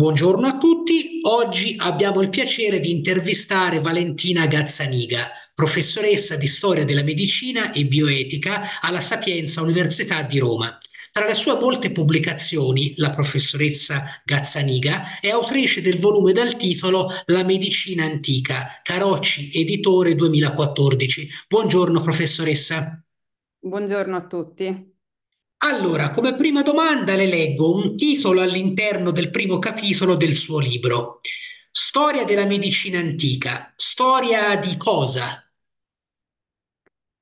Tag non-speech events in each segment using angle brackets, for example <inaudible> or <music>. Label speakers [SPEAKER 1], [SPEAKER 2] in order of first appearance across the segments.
[SPEAKER 1] Buongiorno a tutti, oggi abbiamo il piacere di intervistare Valentina Gazzaniga, professoressa di storia della medicina e bioetica alla Sapienza Università di Roma. Tra le sue molte pubblicazioni, la professoressa Gazzaniga è autrice del volume dal titolo La medicina antica, Carocci, editore 2014. Buongiorno professoressa.
[SPEAKER 2] Buongiorno a tutti.
[SPEAKER 1] Allora, come prima domanda le leggo un titolo all'interno del primo capitolo del suo libro. Storia della medicina antica. Storia di cosa?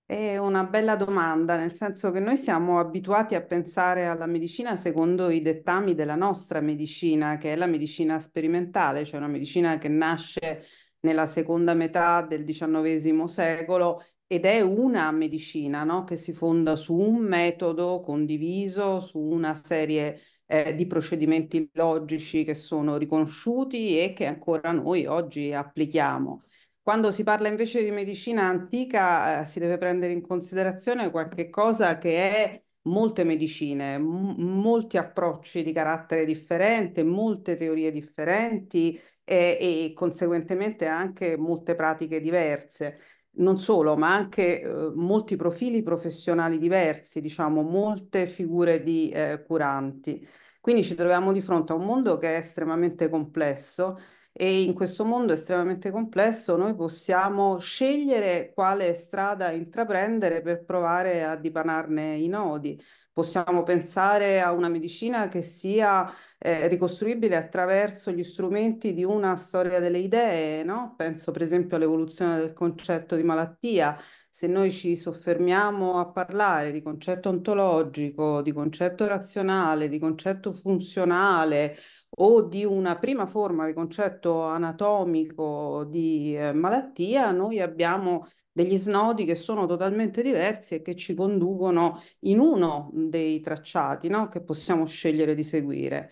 [SPEAKER 2] È una bella domanda, nel senso che noi siamo abituati a pensare alla medicina secondo i dettami della nostra medicina, che è la medicina sperimentale, cioè una medicina che nasce nella seconda metà del XIX secolo ed è una medicina no? che si fonda su un metodo condiviso, su una serie eh, di procedimenti logici che sono riconosciuti e che ancora noi oggi applichiamo. Quando si parla invece di medicina antica eh, si deve prendere in considerazione qualche cosa che è molte medicine, molti approcci di carattere differente, molte teorie differenti eh, e conseguentemente anche molte pratiche diverse non solo, ma anche eh, molti profili professionali diversi, diciamo, molte figure di eh, curanti. Quindi ci troviamo di fronte a un mondo che è estremamente complesso e in questo mondo estremamente complesso noi possiamo scegliere quale strada intraprendere per provare a dipanarne i nodi. Possiamo pensare a una medicina che sia eh, ricostruibile attraverso gli strumenti di una storia delle idee, no? Penso per esempio all'evoluzione del concetto di malattia. Se noi ci soffermiamo a parlare di concetto ontologico, di concetto razionale, di concetto funzionale o di una prima forma di concetto anatomico di eh, malattia, noi abbiamo degli snodi che sono totalmente diversi e che ci conducono in uno dei tracciati no? che possiamo scegliere di seguire.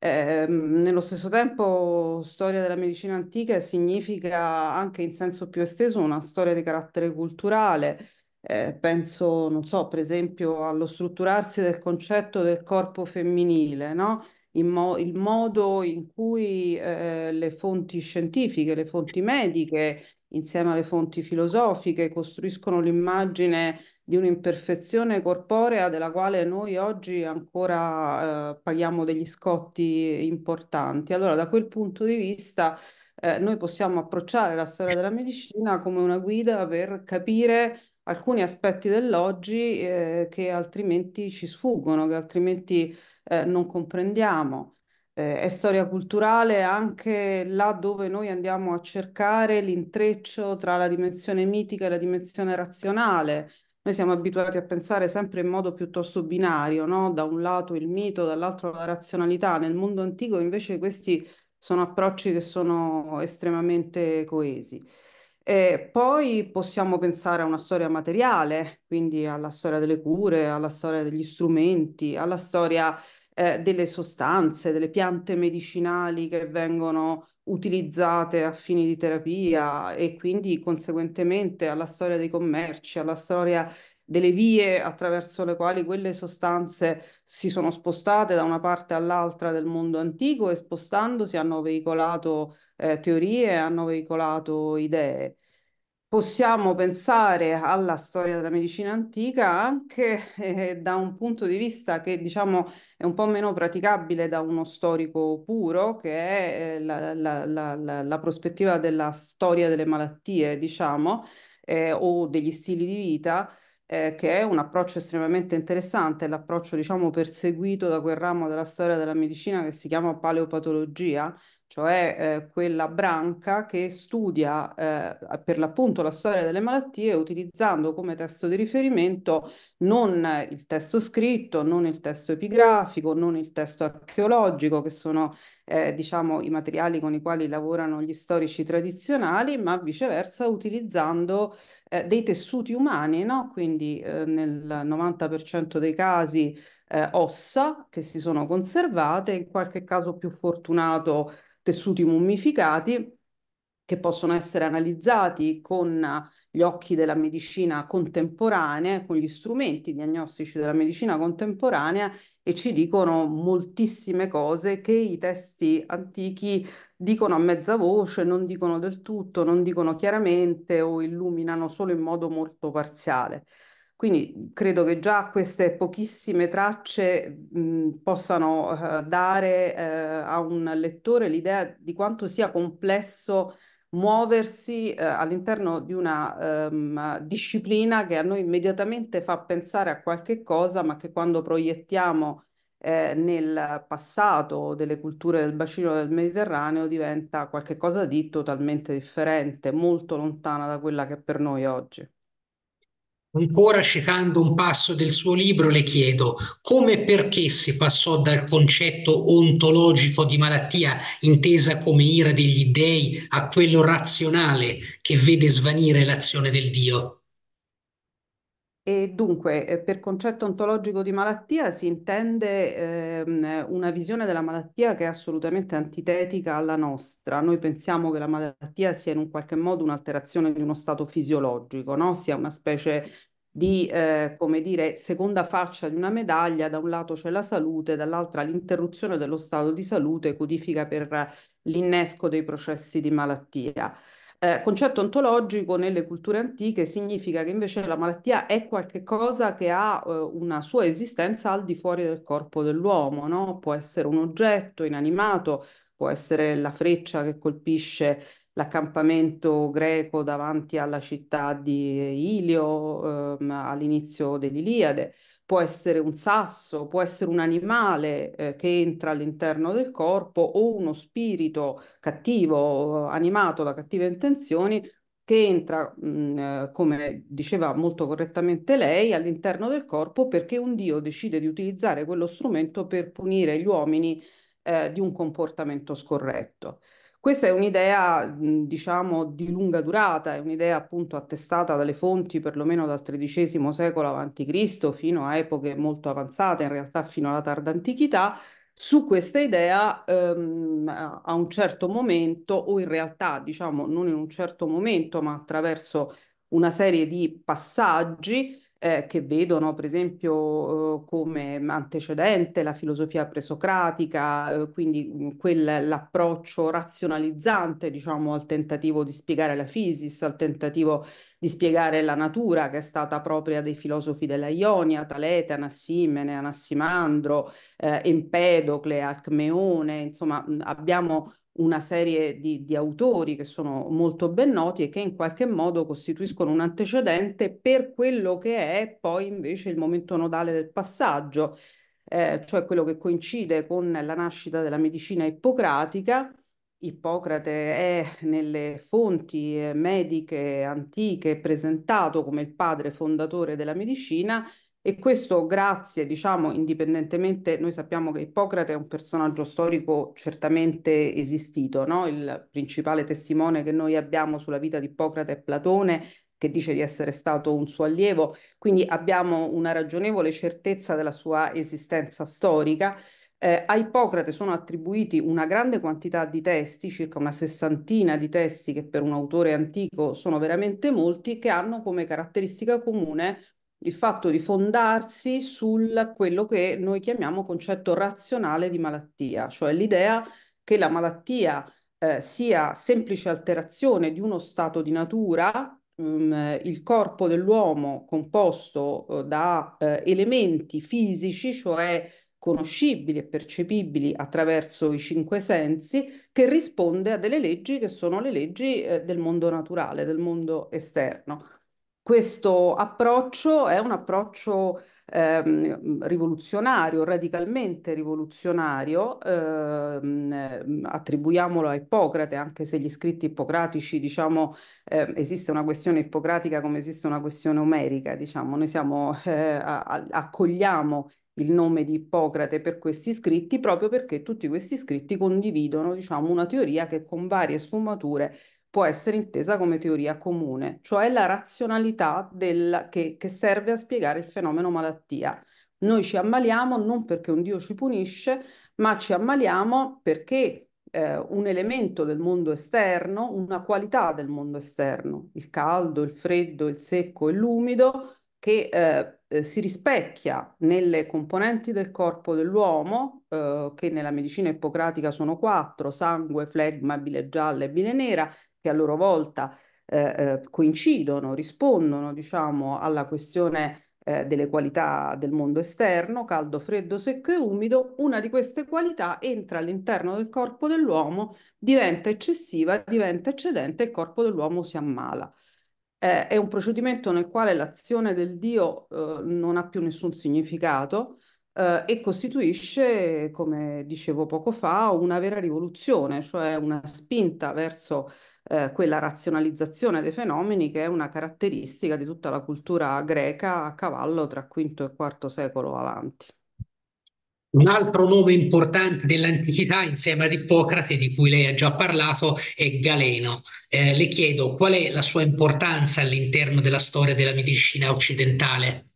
[SPEAKER 2] Ehm, nello stesso tempo, storia della medicina antica significa anche in senso più esteso una storia di carattere culturale. Eh, penso, non so, per esempio allo strutturarsi del concetto del corpo femminile, no? Mo il modo in cui eh, le fonti scientifiche, le fonti mediche insieme alle fonti filosofiche, costruiscono l'immagine di un'imperfezione corporea della quale noi oggi ancora eh, paghiamo degli scotti importanti. Allora, da quel punto di vista, eh, noi possiamo approcciare la storia della medicina come una guida per capire alcuni aspetti dell'oggi eh, che altrimenti ci sfuggono, che altrimenti eh, non comprendiamo eh, è storia culturale anche là dove noi andiamo a cercare l'intreccio tra la dimensione mitica e la dimensione razionale. Noi siamo abituati a pensare sempre in modo piuttosto binario, no? da un lato il mito, dall'altro la razionalità. Nel mondo antico invece questi sono approcci che sono estremamente coesi. E poi possiamo pensare a una storia materiale, quindi alla storia delle cure, alla storia degli strumenti, alla storia eh, delle sostanze, delle piante medicinali che vengono utilizzate a fini di terapia e quindi conseguentemente alla storia dei commerci, alla storia delle vie attraverso le quali quelle sostanze si sono spostate da una parte all'altra del mondo antico e spostandosi hanno veicolato eh, teorie, hanno veicolato idee possiamo pensare alla storia della medicina antica anche eh, da un punto di vista che diciamo è un po' meno praticabile da uno storico puro, che è eh, la, la, la, la, prospettiva della storia delle malattie, diciamo, eh, o degli stili di vita. Eh, che è un approccio estremamente interessante, l'approccio diciamo perseguito da quel ramo della storia della medicina che si chiama paleopatologia, cioè eh, quella branca che studia eh, per l'appunto la storia delle malattie utilizzando come testo di riferimento non il testo scritto, non il testo epigrafico, non il testo archeologico, che sono eh, diciamo, i materiali con i quali lavorano gli storici tradizionali, ma viceversa utilizzando eh, dei tessuti umani, no? quindi eh, nel 90% dei casi eh, ossa che si sono conservate, in qualche caso più fortunato tessuti mummificati che possono essere analizzati con gli occhi della medicina contemporanea, con gli strumenti diagnostici della medicina contemporanea e ci dicono moltissime cose che i testi antichi dicono a mezza voce, non dicono del tutto, non dicono chiaramente o illuminano solo in modo molto parziale. Quindi credo che già queste pochissime tracce mh, possano eh, dare eh, a un lettore l'idea di quanto sia complesso muoversi eh, all'interno di una ehm, disciplina che a noi immediatamente fa pensare a qualche cosa, ma che quando proiettiamo eh, nel passato delle culture del bacino del Mediterraneo diventa qualcosa di totalmente differente, molto lontana da quella che è per noi oggi.
[SPEAKER 1] Ancora citando un passo del suo libro, le chiedo come e perché si passò dal concetto ontologico di malattia, intesa come ira degli dèi, a quello razionale che vede svanire l'azione del Dio.
[SPEAKER 2] E dunque, eh, per concetto ontologico di malattia si intende ehm, una visione della malattia che è assolutamente antitetica alla nostra. Noi pensiamo che la malattia sia in un qualche modo un'alterazione di uno stato fisiologico, no? sia una specie di, eh, come dire, seconda faccia di una medaglia. Da un lato c'è la salute, dall'altra l'interruzione dello stato di salute codifica per l'innesco dei processi di malattia. Eh, concetto ontologico nelle culture antiche significa che invece la malattia è qualcosa che ha eh, una sua esistenza al di fuori del corpo dell'uomo, no? Può essere un oggetto inanimato, può essere la freccia che colpisce l'accampamento greco davanti alla città di Ilio ehm, all'inizio dell'Iliade, può essere un sasso, può essere un animale eh, che entra all'interno del corpo o uno spirito cattivo, animato da cattive intenzioni, che entra, mh, mm, eh, come diceva molto correttamente lei, all'interno del corpo perché un Dio decide di utilizzare quello strumento per punire gli uomini eh, di un comportamento scorretto. Questa è un'idea, mhmm, diciamo, di lunga durata, è un'idea appunto attestata dalle fonti perlomeno dal XIII secolo a.C. fino a epoche molto avanzate, in realtà fino alla tarda antichità. Su questa idea ehm, a un certo momento, o in realtà diciamo non in un certo momento, ma attraverso una serie di passaggi eh, che vedono per esempio eh, come antecedente la filosofia presocratica, eh, quindi mm, l'approccio razionalizzante diciamo, al tentativo di spiegare la fisis, al tentativo di spiegare la natura che è stata propria dei filosofi della Ionia, Talete, Anassimene, Anassimandro, eh, Empedocle, Alcmeone, insomma mm, abbiamo una serie di, di, autori che sono molto ben noti e che in qualche modo costituiscono un antecedente per quello che è poi invece il momento nodale del passaggio, eh, cioè quello che coincide con la nascita della medicina ippocratica. Ippocrate è nelle fonti eh, mediche antiche presentato come il padre fondatore della medicina, e questo grazie, diciamo, indipendentemente, noi sappiamo che Ippocrate è un personaggio storico certamente esistito, no? Il principale testimone che noi abbiamo sulla vita di Ippocrate è Platone, che dice di essere stato un suo allievo, quindi abbiamo una ragionevole certezza della sua esistenza storica. Eh, a Ippocrate sono attribuiti una grande quantità di testi, circa una sessantina di testi che per un autore antico sono veramente molti, che hanno come caratteristica comune il fatto di fondarsi su quello che noi chiamiamo concetto razionale di malattia, cioè l'idea che la malattia eh, sia semplice alterazione di uno stato di natura, mh, um, il corpo dell'uomo composto eh, da eh, elementi fisici, cioè conoscibili e percepibili attraverso i cinque sensi, che risponde a delle leggi che sono le leggi eh, del mondo naturale, del mondo esterno. Questo approccio è un approccio ehm, rivoluzionario, radicalmente rivoluzionario, ehm, ehm attribuiamolo a Ippocrate, anche se gli scritti ippocratici, diciamo, eh, esiste una questione ippocratica come esiste una questione omerica, diciamo, noi siamo, eh, accogliamo il nome di Ippocrate per questi scritti proprio perché tutti questi scritti condividono, diciamo, una teoria che con varie sfumature può essere intesa come teoria comune, cioè la razionalità del, che, che serve a spiegare il fenomeno malattia. Noi ci ammaliamo non perché un Dio ci punisce, ma ci ammaliamo perché eh, un elemento del mondo esterno, una qualità del mondo esterno, il caldo, il freddo, il secco e l'umido, che eh, eh si rispecchia nelle componenti del corpo dell'uomo, eh, che nella medicina ippocratica sono quattro, sangue, flegma, bile gialla e bile nera, che a loro volta eh, eh, coincidono, rispondono diciamo, alla questione eh, delle qualità del mondo esterno, caldo, freddo, secco e umido, una di queste qualità entra all'interno del corpo dell'uomo, diventa eccessiva, diventa eccedente e il corpo dell'uomo si ammala. Eh, è un procedimento nel quale l'azione del Dio eh, non ha più nessun significato, eh, e costituisce, come dicevo poco fa, una vera rivoluzione, cioè una spinta verso eh, quella razionalizzazione dei fenomeni che è una caratteristica di tutta la cultura greca a cavallo tra V e IV secolo avanti.
[SPEAKER 1] Un altro nome importante dell'antichità insieme ad Ippocrate, di cui lei ha già parlato, è Galeno. Eh, le chiedo qual è la sua importanza all'interno della storia della medicina occidentale?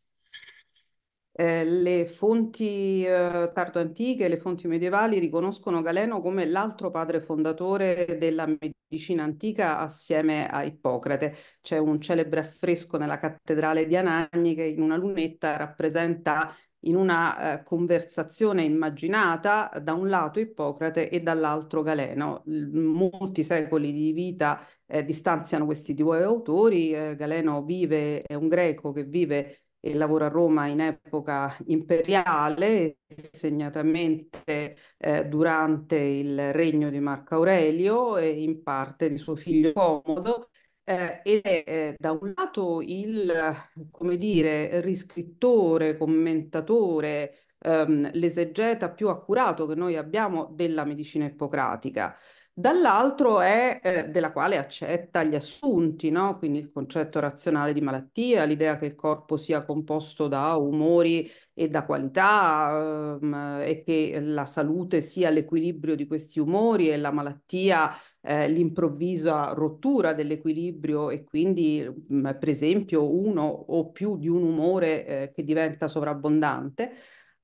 [SPEAKER 2] Eh, le fonti eh, tardo-antiche, le fonti medievali riconoscono Galeno come l'altro padre fondatore della medicina antica assieme a Ippocrate. C'è un celebre affresco nella cattedrale di Anagni che in una lunetta rappresenta in una eh, conversazione immaginata da un lato Ippocrate e dall'altro Galeno. Molti secoli di vita eh, distanziano questi due autori. Eh, Galeno vive, è un greco che vive e lavoro a Roma in epoca imperiale, segnatamente eh, durante il regno di Marco Aurelio e in parte di suo figlio Comodo. Eh, ed è eh, da un lato il, come dire, riscrittore, commentatore, ehm, l'esegeta più accurato che noi abbiamo della medicina ippocratica dall'altro è eh, della quale accetta gli assunti, no? quindi il concetto razionale di malattia, l'idea che il corpo sia composto da umori e da qualità ehm, e che la salute sia l'equilibrio di questi umori e la malattia eh, l'improvvisa rottura dell'equilibrio e quindi mh, mm, per esempio uno o più di un umore eh, che diventa sovrabbondante.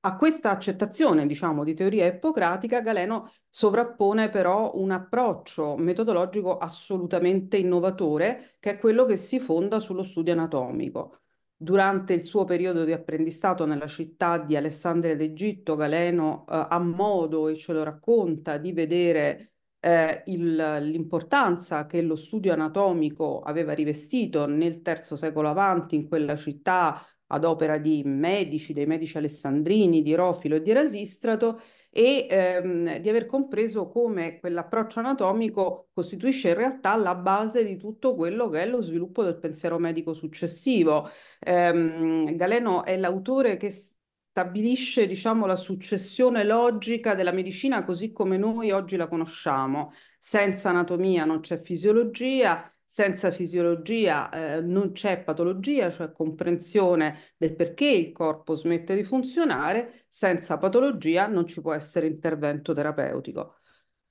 [SPEAKER 2] A questa accettazione, diciamo, di teoria ippocratica, Galeno sovrappone però un approccio metodologico assolutamente innovatore, che è quello che si fonda sullo studio anatomico. Durante il suo periodo di apprendistato nella città di Alessandria d'Egitto, Galeno eh, ha modo, e ce lo racconta, di vedere eh, l'importanza che lo studio anatomico aveva rivestito nel III secolo avanti in quella città ad opera di medici, dei medici alessandrini, di Rofilo e di Rasistrato, e ehm, di aver compreso come quell'approccio anatomico costituisce in realtà la base di tutto quello che è lo sviluppo del pensiero medico successivo. Ehm, Galeno è l'autore che stabilisce, diciamo, la successione logica della medicina così come noi oggi la conosciamo. Senza anatomia non c'è fisiologia, senza fisiologia eh, non c'è patologia, cioè comprensione del perché il corpo smette di funzionare, senza patologia non ci può essere intervento terapeutico.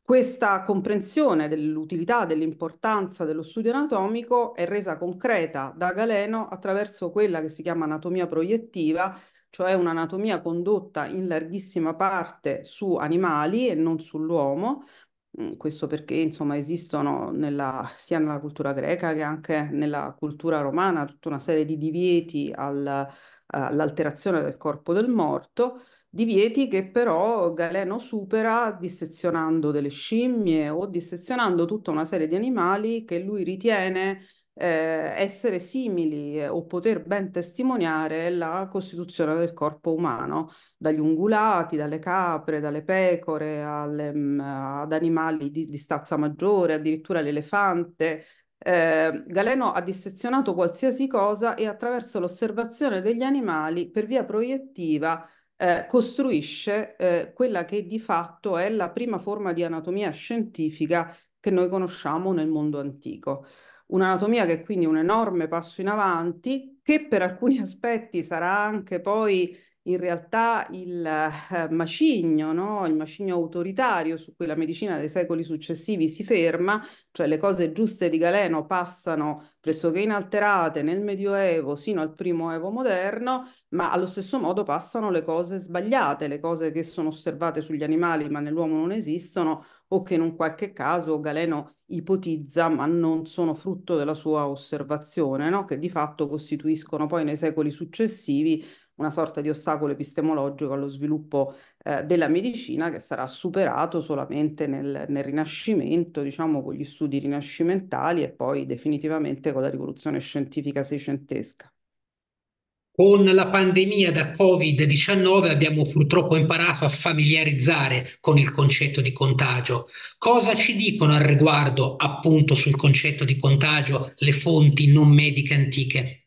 [SPEAKER 2] Questa comprensione dell'utilità, dell'importanza dello studio anatomico è resa concreta da Galeno attraverso quella che si chiama anatomia proiettiva, cioè un'anatomia condotta in larghissima parte su animali e non sull'uomo, Mhmm, questo perché insomma esistono nella, sia nella cultura greca che anche nella cultura romana tutta una serie di divieti al, all'alterazione del corpo del morto, divieti che però Galeno supera dissezionando delle scimmie o dissezionando tutta una serie di animali che lui ritiene eh, essere simili o poter ben testimoniare la costituzione del corpo umano, dagli ungulati, dalle capre, dalle pecore, alle, mm, ad animali di, di, stazza maggiore, addirittura l'elefante. Eh, Galeno ha dissezionato qualsiasi cosa e attraverso l'osservazione degli animali, per via proiettiva, eh, costruisce eh, quella che di fatto è la prima forma di anatomia scientifica che noi conosciamo nel mondo antico un'anatomia che è quindi un enorme passo in avanti, che per alcuni <laughs> aspetti sarà anche poi in realtà il eh, macigno, no? il macigno autoritario su cui la medicina dei secoli successivi si ferma, cioè le cose giuste di Galeno passano pressoché inalterate nel Medioevo sino al primo Evo moderno, ma allo stesso modo passano le cose sbagliate, le cose che sono osservate sugli animali ma nell'uomo non esistono, o che in un qualche caso Galeno ipotizza ma non sono frutto della sua osservazione, no? che di fatto costituiscono poi nei secoli successivi una sorta di ostacolo epistemologico allo sviluppo eh, della medicina che sarà superato solamente nel, nel, Rinascimento, diciamo con gli studi rinascimentali e poi definitivamente con la rivoluzione scientifica seicentesca.
[SPEAKER 1] Con la pandemia da Covid-19 abbiamo purtroppo imparato a familiarizzare con il concetto di contagio. Cosa ci dicono al riguardo, appunto, sul concetto di contagio le fonti non mediche antiche?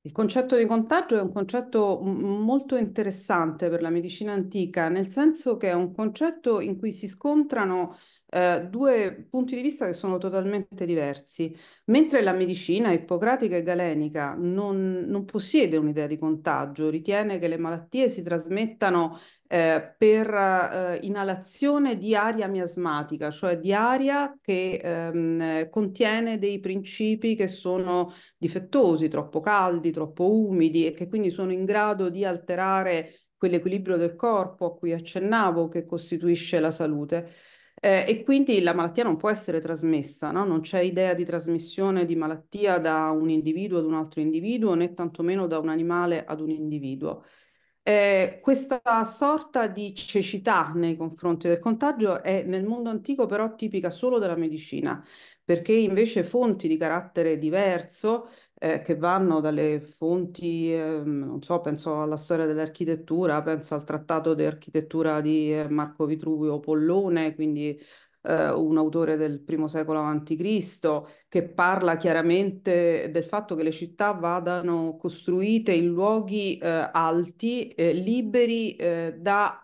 [SPEAKER 2] Il concetto di contagio è un concetto molto interessante per la medicina antica, nel senso che è un concetto in cui si scontrano eh, due punti di vista che sono totalmente diversi. Mentre la medicina ippocratica e galenica non, non possiede un'idea di contagio, ritiene che le malattie si trasmettano eh, per eh, inalazione di aria miasmatica, cioè di aria che ehm, contiene dei principi che sono difettosi, troppo caldi, troppo umidi e che quindi sono in grado di alterare quell'equilibrio del corpo a cui accennavo che costituisce la salute. Eh, e quindi la malattia non può essere trasmessa, no? Non c'è idea di trasmissione di malattia da un individuo ad un altro individuo, né tantomeno da un animale ad un individuo. Eh, questa sorta di cecità nei confronti del contagio è nel mondo antico però tipica solo della medicina, perché invece fonti di carattere diverso eh, che vanno dalle fonti, eh, non so, penso alla storia dell'architettura, penso al trattato di architettura di eh, Marco Vitruvio Pollone, quindi Uh, un autore del primo secolo a.C., che parla chiaramente del fatto che le città vadano costruite in luoghi uh, alti, eh, liberi uh, da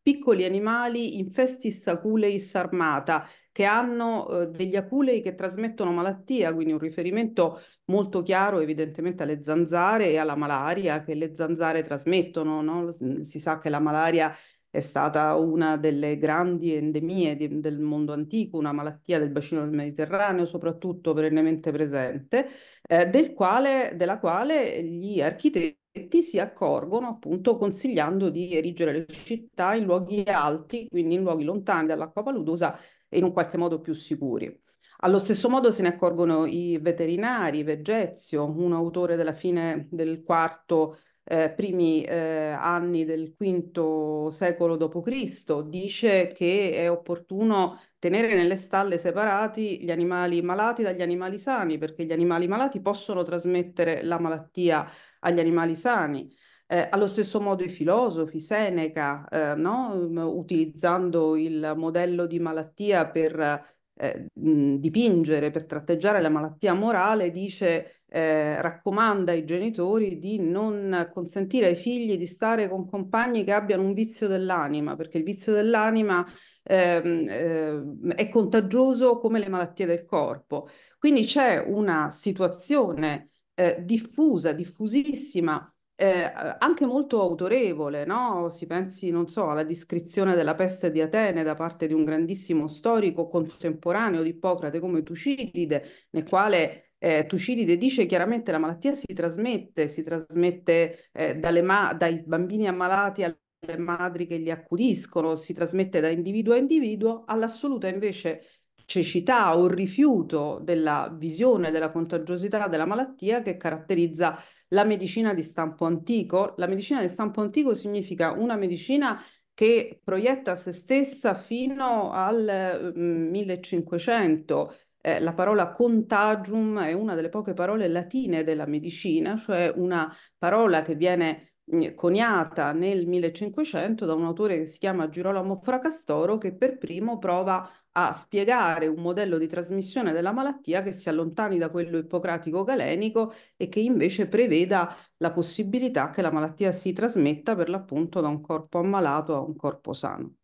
[SPEAKER 2] piccoli animali infestis aculeis armata, che hanno degli aculei che trasmettono malattia, quindi un riferimento molto chiaro evidentemente alle zanzare e alla malaria che le zanzare trasmettono. No? Mm, si sa che la malaria è stata una delle grandi endemie di, del mondo antico, una malattia del bacino del Mediterraneo, soprattutto perennemente presente, eh, del quale, della quale gli architetti si accorgono appunto consigliando di erigere le città in luoghi alti, quindi in luoghi lontani dall'acqua paludosa e in un qualche modo più sicuri. Allo stesso modo se ne accorgono i veterinari, Veggezio, un autore della fine del quarto, eh, primi eh, anni del V secolo d.C., dice che è opportuno tenere nelle stalle separati gli animali malati dagli animali sani, perché gli animali malati possono trasmettere la malattia agli animali sani. Eh, allo stesso modo i filosofi, Seneca, eh, no? utilizzando il modello di malattia per eh, dipingere per tratteggiare la malattia morale dice eh, raccomanda ai genitori di non consentire ai figli di stare con compagni che abbiano un vizio dell'anima, perché il vizio dell'anima ehm, ehm, è contagioso come le malattie del corpo. Quindi c'è una situazione eh, diffusa, diffusissima eh, anche molto autorevole, no? Si pensi, non so, alla descrizione della peste di Atene da parte di un grandissimo storico contemporaneo di Ippocrate come Tucidide, nel quale eh, Tucidide dice chiaramente che la malattia si trasmette, si trasmette eh, ma- dai bambini ammalati alle madri che li accudiscono, si trasmette da individuo a individuo, all'assoluta invece cecità o rifiuto della visione della contagiosità della malattia che caratterizza la medicina di stampo antico. La medicina di stampo antico significa una medicina che proietta se stessa fino al 1500. Mm, eh, la parola contagium è una delle poche parole latine della medicina, cioè una parola che viene mm, coniata nel 1500 da un autore che si chiama Girolamo Fracastoro che per primo prova a a spiegare un modello di trasmissione della malattia che si allontani da quello ippocratico-galenico e che invece preveda la possibilità che la malattia si trasmetta per l'appunto da un corpo ammalato a un corpo sano.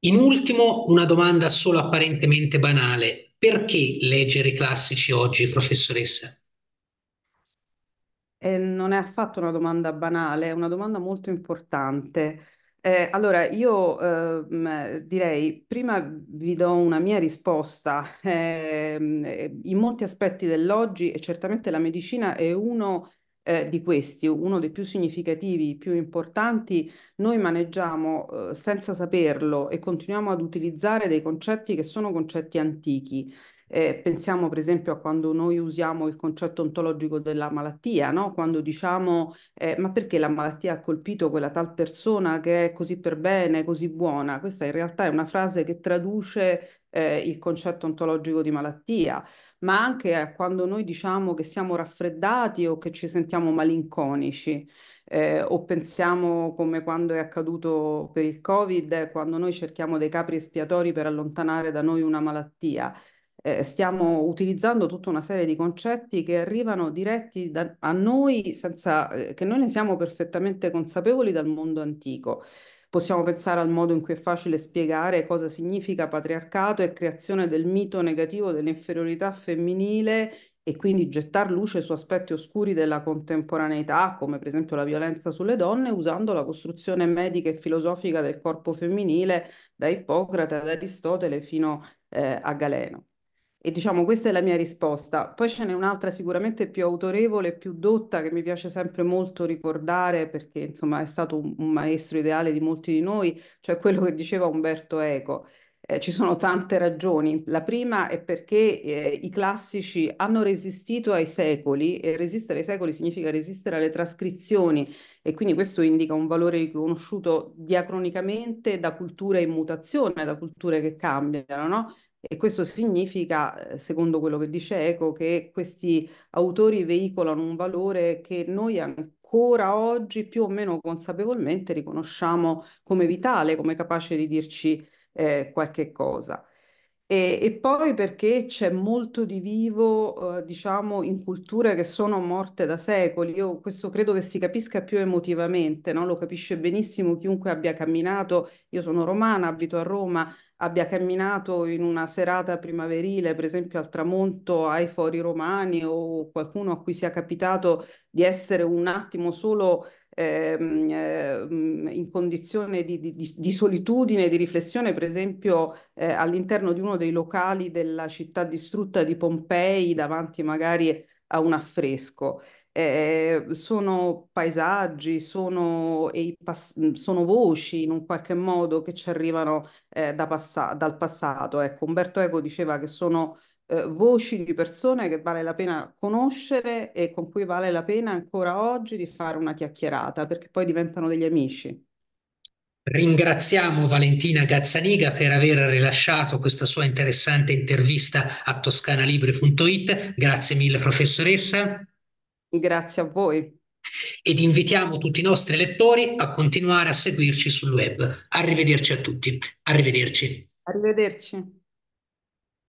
[SPEAKER 1] In ultimo, una domanda solo apparentemente banale. Perché leggere i classici oggi, professoressa?
[SPEAKER 2] Eh, non è affatto una domanda banale, è una domanda molto importante. Eh, allora, io ehm, direi, prima vi do una mia risposta. <laughs> Ehm, eh, in molti aspetti dell'oggi, e certamente la medicina è uno eh, di questi, uno dei più significativi, più importanti, noi maneggiamo eh, senza saperlo e continuiamo ad utilizzare dei concetti che sono concetti antichi. Eh, pensiamo per esempio a quando noi usiamo il concetto ontologico della malattia, no? quando diciamo eh, ma perché la malattia ha colpito quella tal persona che è così per bene, così buona? Questa in realtà è una frase che traduce eh, il concetto ontologico di malattia, ma anche a quando noi diciamo che siamo raffreddati o che ci sentiamo malinconici. Eh, o pensiamo come quando è accaduto per il Covid, quando noi cerchiamo dei capri espiatori per allontanare da noi una malattia eh, stiamo utilizzando tutta una serie di concetti che arrivano diretti da, a noi senza eh, che noi ne siamo perfettamente consapevoli dal mondo antico. Possiamo pensare al modo in cui è facile spiegare cosa significa patriarcato e creazione del mito negativo dell'inferiorità femminile e quindi gettar luce su aspetti oscuri della contemporaneità, come per esempio la violenza sulle donne, usando la costruzione medica e filosofica del corpo femminile da Ippocrate ad Aristotele fino eh, a Galeno. E diciamo questa è la mia risposta. Poi ce n'è un'altra sicuramente più autorevole, più dotta, che mi piace sempre molto ricordare perché insomma è stato un, un maestro ideale di molti di noi, cioè quello che diceva Umberto Eco. Eh, ci sono tante ragioni. La prima è perché eh, i classici hanno resistito ai secoli e resistere ai secoli significa resistere alle trascrizioni e quindi questo indica un valore riconosciuto diacronicamente da culture in mutazione, da culture che cambiano, no? E questo significa, eh, secondo quello che dice Eco, che questi autori veicolano un valore che noi ancora oggi più o meno consapevolmente riconosciamo come vitale, come capace di dirci eh, qualche cosa. E, e poi perché c'è molto di vivo, eh, diciamo, in culture che sono morte da secoli. Io questo credo che si capisca più emotivamente, no? Lo capisce benissimo chiunque abbia camminato. Io sono romana, abito a Roma, abbia camminato in una serata primaverile, per esempio al tramonto ai fori romani o qualcuno a cui sia capitato di essere un attimo solo Ehm, ehm, in condizione di, di, di, solitudine, di riflessione, per esempio eh, all'interno di uno dei locali della città distrutta di Pompei, davanti magari a un affresco. Eh, sono paesaggi, sono, sono, voci in un qualche modo che ci arrivano eh, da passa dal passato. Ecco, Umberto Eco diceva che sono eh, voci di persone che vale la pena conoscere e con cui vale la pena ancora oggi di fare una chiacchierata, perché poi diventano degli amici.
[SPEAKER 1] Ringraziamo Valentina Gazzaniga per aver rilasciato questa sua interessante intervista a toscanalibre.it. Grazie mille professoressa.
[SPEAKER 2] Grazie a voi.
[SPEAKER 1] Ed invitiamo tutti i nostri lettori a continuare a seguirci sul web. Arrivederci a tutti. Arrivederci.
[SPEAKER 2] Arrivederci.